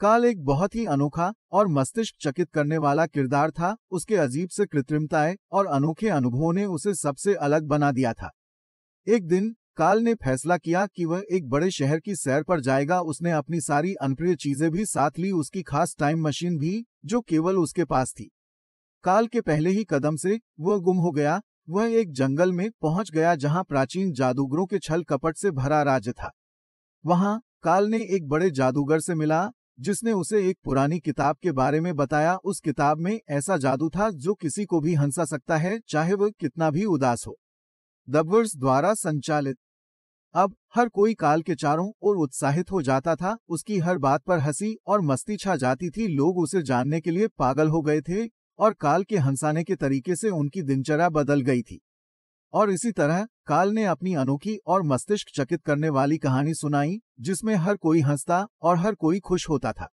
काल एक बहुत ही अनोखा और मस्तिष्क चकित करने वाला किरदार था उसके अजीब से कृत्रिमताएं और अनोखे अनुभवों ने उसे सबसे अलग बना दिया था एक दिन काल ने फैसला किया कि वह एक बड़े शहर की सैर पर जाएगा उसने अपनी सारी अनप्रिय चीजें भी साथ ली उसकी खास टाइम मशीन भी जो केवल उसके पास थी काल के पहले ही कदम से वह गुम हो गया वह एक जंगल में पहुंच गया जहां प्राचीन जादूगरों के छल कपट से भरा राज्य था वहां काल ने एक बड़े जादूगर से मिला जिसने उसे एक पुरानी किताब के बारे में बताया उस किताब में ऐसा जादू था जो किसी को भी हंसा सकता है चाहे वह कितना भी उदास हो दबर्स द्वारा संचालित अब हर कोई काल के चारों ओर उत्साहित हो जाता था उसकी हर बात पर हंसी और मस्ती छा जाती थी लोग उसे जानने के लिए पागल हो गए थे और काल के हंसाने के तरीके से उनकी दिनचर्या बदल गई थी और इसी तरह काल ने अपनी अनोखी और मस्तिष्क चकित करने वाली कहानी सुनाई जिसमें हर कोई हंसता और हर कोई खुश होता था